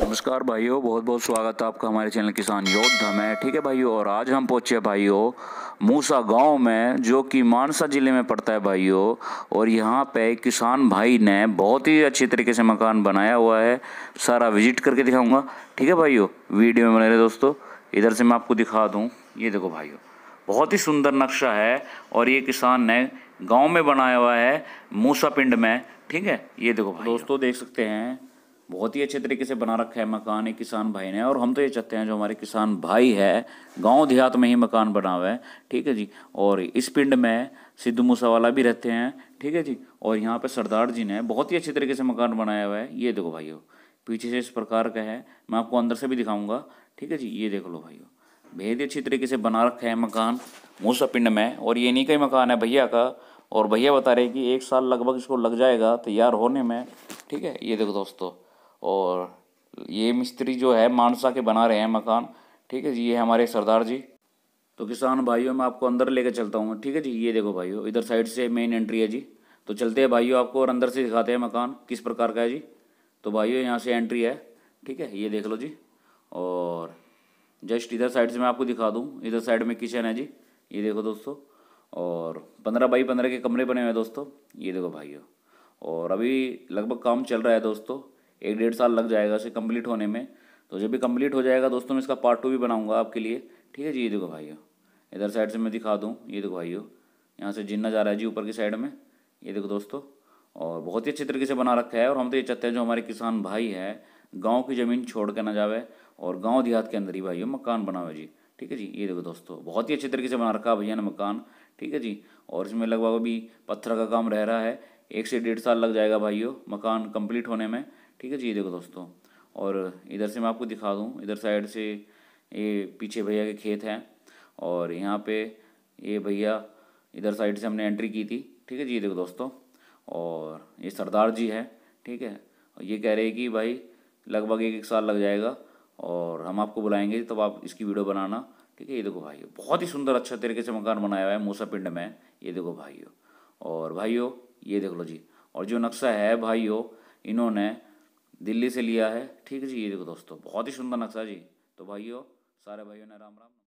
नमस्कार भाइयों बहुत बहुत स्वागत है आपका हमारे चैनल किसान योद्धा में ठीक है भाइयों और आज हम पहुंचे भाइयों मूसा गांव में जो कि मानसा ज़िले में पड़ता है भाइयों और यहाँ पे किसान भाई ने बहुत ही अच्छे तरीके से मकान बनाया हुआ है सारा विजिट करके दिखाऊंगा ठीक है भाइयों वीडियो में बने रहे दोस्तों इधर से मैं आपको दिखा दूँ ये देखो भाइयों बहुत ही सुंदर नक्शा है और ये किसान ने गाँव में बनाया हुआ है मूसा पिंड में ठीक है ये देखो दोस्तों देख सकते हैं बहुत ही अच्छे तरीके से बना रखा है मकान एक किसान भाई ने और हम तो ये चाहते हैं जो हमारे किसान भाई है गांव देहात में ही मकान बना हुआ है ठीक है जी और इस पिंड में सिद्धू मूसावाला भी रहते हैं ठीक है जी और यहाँ पर सरदार जी ने बहुत ही अच्छे तरीके से मकान बनाया हुआ है ये देखो भाइयों पीछे से इस प्रकार का है मैं आपको अंदर से भी दिखाऊँगा ठीक है जी ये देख लो भाइयों बेहद ही अच्छी तरीके से बना रखा है मकान मूसा पिंड में और ये इन्हीं का ही मकान है भैया का और भैया बता रहे कि एक साल लगभग इसको लग जाएगा तैयार होने में ठीक है ये देखो दोस्तों और ये मिस्त्री जो है मानसा के बना रहे हैं मकान ठीक है जी ये हमारे सरदार जी तो किसान भाइयों मैं आपको अंदर लेकर चलता हूँ ठीक है जी ये देखो भाइयों इधर साइड से मेन एंट्री है जी तो चलते हैं भाइयों आपको और अंदर से दिखाते हैं मकान किस प्रकार का है जी तो भाइयों यहाँ से एंट्री है ठीक है ये देख लो जी और जस्ट इधर साइड से मैं आपको दिखा दूँ इधर साइड में किचन है जी ये देखो दोस्तों और पंद्रह बाई पंद्रह के कमरे बने हुए हैं दोस्तों ये देखो भाइयों और अभी लगभग काम चल रहा है दोस्तों एक डेढ़ साल लग जाएगा इसे कम्प्लीट होने में तो जब भी कम्प्लीट हो जाएगा दोस्तों मैं इसका पार्ट टू भी बनाऊँगा आपके लिए ठीक है जी ये देखो भाइयों इधर साइड से मैं दिखा दूँ ये देखो भाइयों यहाँ से जिन्ना जा रहा है जी ऊपर की साइड में ये देखो दोस्तों और बहुत ही अच्छे तरीके से बना रखा है और हम तो ये चाहते हैं जो हमारे किसान भाई है गाँव की ज़मीन छोड़ के ना जावे और गाँव देहात के अंदर ही भाइयों मकान बनावे जी ठीक है जी ये देखो दोस्तों बहुत ही अच्छे तरीके से बना रखा है भैया ने मकान ठीक है जी और इसमें लगभग अभी पत्थर का काम रह रहा है एक से डेढ़ साल लग जाएगा भाइयों मकान कम्प्लीट होने में ठीक है जी देखो दोस्तों और इधर से मैं आपको दिखा दूँ इधर साइड से ये पीछे भैया के खेत हैं और यहाँ पे ये भैया इधर साइड से हमने एंट्री की थी ठीक है जी देखो दोस्तों और ये सरदार जी है ठीक है और ये कह रहे हैं कि भाई लगभग एक एक साल लग जाएगा और हम आपको बुलाएंगे तब आप इसकी वीडियो बनाना ठीक है ये देखो भाई बहुत ही सुंदर अच्छा तरीके से मकान बनाया हुआ है मूसा पिंड में ये देखो भाइयों और भाइयों ये देख लो जी और जो नक्शा है भाइयों इन्होंने दिल्ली से लिया है ठीक है जी ये देखो दोस्तों बहुत ही सुंदर नक्शा जी तो भाइयों सारे भाइयों ने राम राम